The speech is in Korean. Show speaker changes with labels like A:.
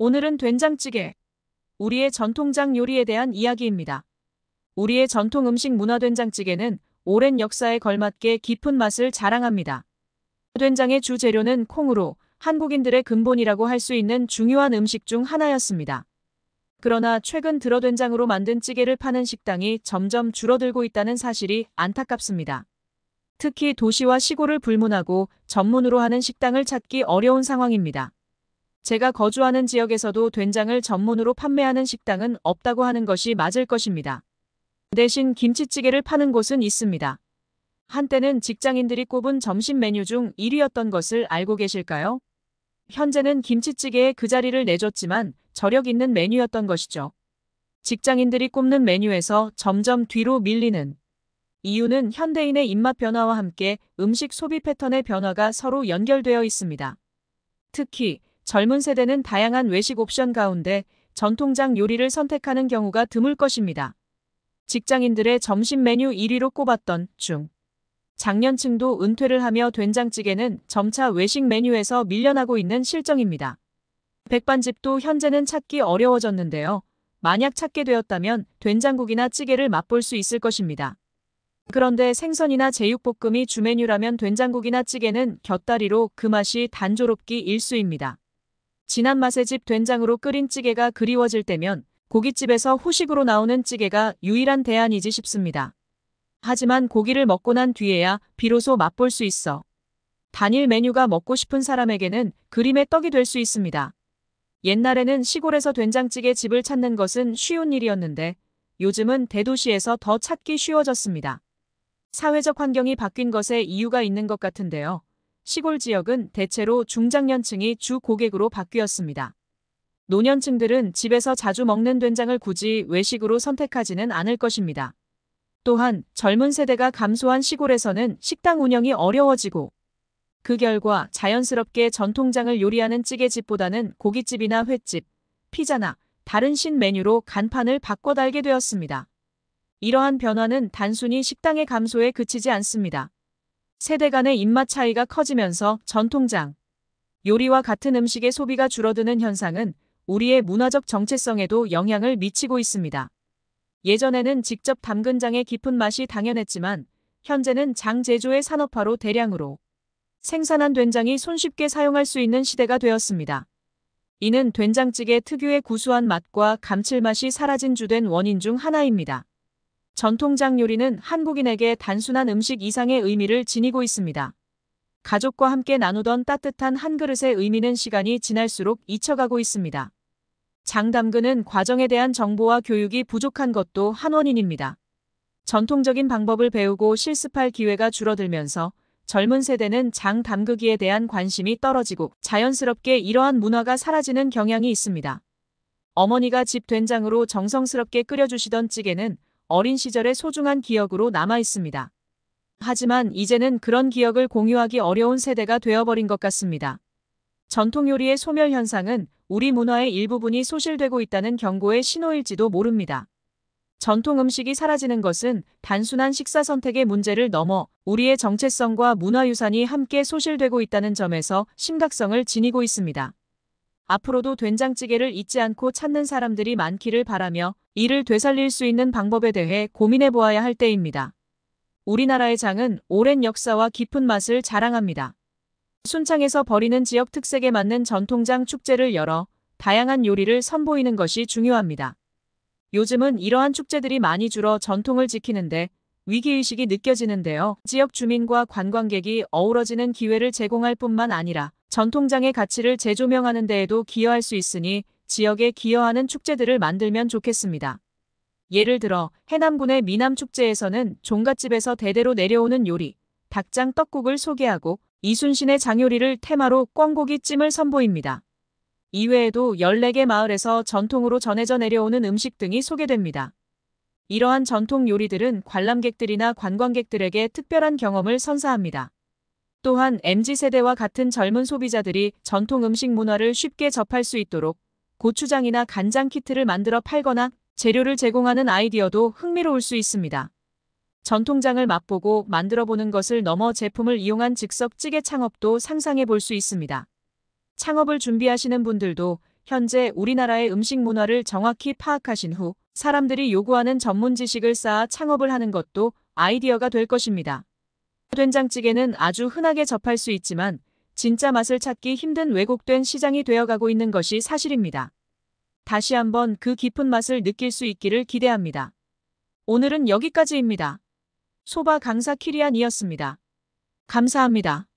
A: 오늘은 된장찌개, 우리의 전통장 요리에 대한 이야기입니다. 우리의 전통 음식 문화 된장찌개는 오랜 역사에 걸맞게 깊은 맛을 자랑합니다. 된장의 주재료는 콩으로 한국인들의 근본이라고 할 수 있는 중요한 음식 중 하나였습니다. 그러나 최근 들어 된장으로 만든 찌개를 파는 식당이 점점 줄어들고 있다는 사실이 안타깝습니다. 특히 도시와 시골을 불문하고 전문으로 하는 식당을 찾기 어려운 상황입니다. 제가 거주하는 지역에서도 된장을 전문으로 판매하는 식당은 없다고 하는 것이 맞을 것입니다. 대신 김치찌개를 파는 곳은 있습니다. 한때는 직장인들이 꼽은 점심 메뉴 중 1위였던 것을 알고 계실까요? 현재는 김치찌개에 그 자리를 내줬지만 저력 있는 메뉴였던 것이죠. 직장인들이 꼽는 메뉴에서 점점 뒤로 밀리는 이유는 현대인의 입맛 변화와 함께 음식 소비 패턴의 변화가 서로 연결되어 있습니다. 특히 젊은 세대는 다양한 외식 옵션 가운데 전통장 요리를 선택하는 경우가 드물 것입니다. 직장인들의 점심 메뉴 1위로 꼽았던 중. 장년층도 은퇴를 하며 된장찌개는 점차 외식 메뉴에서 밀려나고 있는 실정입니다. 백반집도 현재는 찾기 어려워졌는데요. 만약 찾게 되었다면 된장국이나 찌개를 맛볼 수 있을 것입니다. 그런데 생선이나 제육볶음이 주메뉴라면 된장국이나 찌개는 곁다리로 그 맛이 단조롭기 일수입니다. 진한 맛의 집 된장으로 끓인 찌개가 그리워질 때면 고깃집에서 후식으로 나오는 찌개가 유일한 대안이지 싶습니다. 하지만 고기를 먹고 난 뒤에야 비로소 맛볼 수 있어. 단일 메뉴가 먹고 싶은 사람에게는 그림의 떡이 될 수 있습니다. 옛날에는 시골에서 된장찌개 집을 찾는 것은 쉬운 일이었는데 요즘은 대도시에서 더 찾기 쉬워졌습니다. 사회적 환경이 바뀐 것에 이유가 있는 것 같은데요. 시골 지역은 대체로 중장년층이 주 고객으로 바뀌었습니다. 노년층들은 집에서 자주 먹는 된장을 굳이 외식으로 선택하지는 않을 것입니다. 또한 젊은 세대가 감소한 시골에서는 식당 운영이 어려워지고 그 결과 자연스럽게 전통장을 요리하는 찌개집보다는 고깃집이나 횟집, 피자나 다른 신 메뉴로 간판을 바꿔 달게 되었습니다. 이러한 변화는 단순히 식당의 감소에 그치지 않습니다. 세대 간의 입맛 차이가 커지면서 전통장, 요리와 같은 음식의 소비가 줄어드는 현상은 우리의 문화적 정체성에도 영향을 미치고 있습니다. 예전에는 직접 담근 장의 깊은 맛이 당연했지만 현재는 장 제조의 산업화로 대량으로 생산한 된장이 손쉽게 사용할 수 있는 시대가 되었습니다. 이는 된장찌개 특유의 구수한 맛과 감칠맛이 사라진 주된 원인 중 하나입니다. 전통장 요리는 한국인에게 단순한 음식 이상의 의미를 지니고 있습니다. 가족과 함께 나누던 따뜻한 한 그릇의 의미는 시간이 지날수록 잊혀가고 있습니다. 장담근은 과정에 대한 정보와 교육이 부족한 것도 한 원인입니다. 전통적인 방법을 배우고 실습할 기회가 줄어들면서 젊은 세대는 장담그기에 대한 관심이 떨어지고 자연스럽게 이러한 문화가 사라지는 경향이 있습니다. 어머니가 집 된장으로 정성스럽게 끓여주시던 찌개는 어린 시절의 소중한 기억으로 남아있습니다. 하지만 이제는 그런 기억을 공유하기 어려운 세대가 되어버린 것 같습니다. 전통 요리의 소멸 현상은 우리 문화의 일부분이 소실되고 있다는 경고의 신호일지도 모릅니다. 전통 음식이 사라지는 것은 단순한 식사 선택의 문제를 넘어 우리의 정체성과 문화유산이 함께 소실되고 있다는 점에서 심각성을 지니고 있습니다. 앞으로도 된장찌개를 잊지 않고 찾는 사람들이 많기를 바라며 이를 되살릴 수 있는 방법에 대해 고민해 보아야 할 때입니다. 우리나라의 장은 오랜 역사와 깊은 맛을 자랑합니다. 순창에서 벌이는 지역 특색에 맞는 전통장 축제를 열어 다양한 요리를 선보이는 것이 중요합니다. 요즘은 이러한 축제들이 많이 줄어 전통을 지키는데 위기의식이 느껴지는데요. 지역 주민과 관광객이 어우러지는 기회를 제공할 뿐만 아니라 전통장의 가치를 재조명하는 데에도 기여할 수 있으니 지역에 기여하는 축제들을 만들면 좋겠습니다. 예를 들어 해남군의 미남축제에서는 종갓집에서 대대로 내려오는 요리, 닭장 떡국을 소개하고 이순신의 장요리를 테마로 꿩고기찜을 선보입니다. 이외에도 14개 마을에서 전통으로 전해져 내려오는 음식 등이 소개됩니다. 이러한 전통 요리들은 관람객들이나 관광객들에게 특별한 경험을 선사합니다. 또한 MZ세대와 같은 젊은 소비자들이 전통 음식 문화를 쉽게 접할 수 있도록 고추장이나 간장 키트를 만들어 팔거나 재료를 제공하는 아이디어도 흥미로울 수 있습니다. 전통장을 맛보고 만들어보는 것을 넘어 제품을 이용한 즉석 찌개 창업도 상상해 볼 수 있습니다. 창업을 준비하시는 분들도 현재 우리나라의 음식 문화를 정확히 파악하신 후 사람들이 요구하는 전문 지식을 쌓아 창업을 하는 것도 아이디어가 될 것입니다. 된장찌개는 아주 흔하게 접할 수 있지만 진짜 맛을 찾기 힘든 왜곡된 시장이 되어가고 있는 것이 사실입니다. 다시 한번 그 깊은 맛을 느낄 수 있기를 기대합니다. 오늘은 여기까지입니다. 소바 강사 키리안이었습니다. 감사합니다.